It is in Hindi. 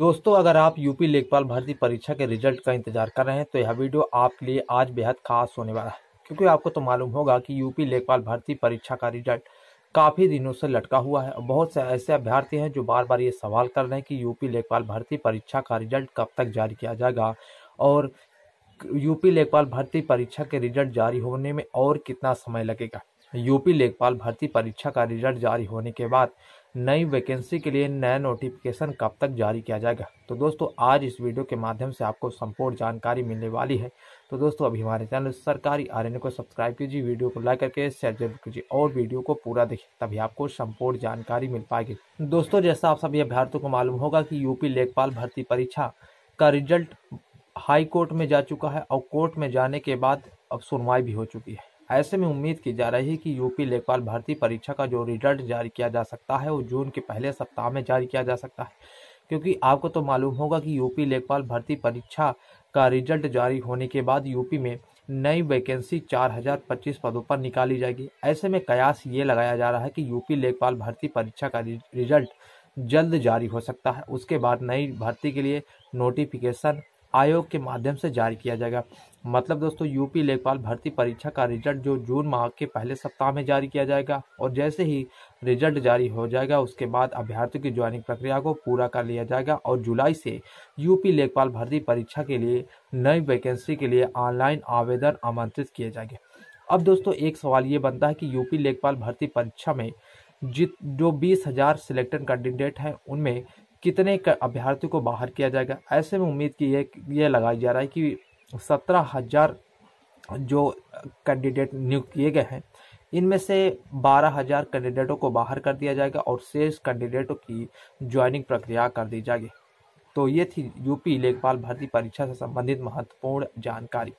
दोस्तों अगर आप यूपी लेखपाल भर्ती परीक्षा के रिजल्ट का इंतजार कर रहे हैं तो यह वीडियो आपके लिए आज बेहद खास होने वाला है क्योंकि आपको तो मालूम होगा कि यूपी लेखपाल भर्ती परीक्षा का रिजल्ट काफ़ी दिनों से लटका हुआ है बहुत से ऐसे अभ्यर्थी हैं जो बार बार ये सवाल कर रहे हैं कि यूपी लेखपाल भर्ती परीक्षा का रिजल्ट कब तक जारी किया जाएगा और यूपी लेखपाल भर्ती परीक्षा के रिजल्ट जारी होने में और कितना समय लगेगा यूपी लेखपाल भर्ती परीक्षा का रिजल्ट जारी होने के बाद नई वैकेंसी के लिए नया नोटिफिकेशन कब तक जारी किया जाएगा तो दोस्तों आज इस वीडियो के माध्यम से आपको संपूर्ण जानकारी मिलने वाली है तो दोस्तों अभी हमारे चैनल सरकारी आर को सब्सक्राइब कीजिए वीडियो को लाइक करके शेयर जरूर कीजिए और वीडियो को पूरा देखिए तभी आपको संपूर्ण जानकारी मिल पाएगी दोस्तों जैसा आप सभी अभ्यर्थियों को मालूम होगा कि यूपी लेखपाल भर्ती परीक्षा का रिजल्ट हाई कोर्ट में जा चुका है और कोर्ट में जाने के बाद अब सुनवाई भी हो चुकी है ऐसे में उम्मीद की जा रही है कि यूपी लेखपाल भर्ती परीक्षा का जो रिजल्ट जारी किया जा सकता है वो जून के पहले सप्ताह में जारी किया जा सकता है क्योंकि आपको तो मालूम होगा कि यूपी लेखपाल भर्ती परीक्षा का रिजल्ट जारी होने के बाद यूपी में नई वैकेंसी 4025 पदों पर निकाली जाएगी ऐसे में कयास ये लगाया जा रहा है कि यूपी लेखपाल भर्ती परीक्षा का रिजल्ट जल्द जारी हो सकता है उसके बाद नई भर्ती के लिए नोटिफिकेशन आयोग के माध्यम से जारी किया जाएगा मतलब दोस्तों यूपी लेखपाल भर्ती परीक्षा का रिजल्ट जो जून माह के पहले सप्ताह में जारी किया जाएगा और जैसे ही रिजल्ट जारी हो जाएगा उसके बाद अभ्यर्थियों की ज्वाइनिंग प्रक्रिया को पूरा कर लिया जाएगा और जुलाई से यूपी लेखपाल भर्ती परीक्षा के लिए नई वैकेंसी के लिए ऑनलाइन आवेदन आमंत्रित किए जाएंगे अब दोस्तों एक सवाल ये बनता है कि यूपी लेखपाल भर्ती परीक्षा में जित जो बीस हजार सिलेक्टेड कैंडिडेट हैं उनमें कितने अभ्यर्थियों को बाहर किया जाएगा ऐसे में उम्मीद की ये यह लगाया जा रहा है कि सत्रह हजार जो कैंडिडेट नियुक्त किए गए हैं इनमें से बारह हजार कैंडिडेटों को बाहर कर दिया जाएगा और शेष कैंडिडेटों की ज्वाइनिंग प्रक्रिया कर दी जाएगी तो ये थी यूपी लेखपाल भर्ती परीक्षा से संबंधित महत्वपूर्ण जानकारी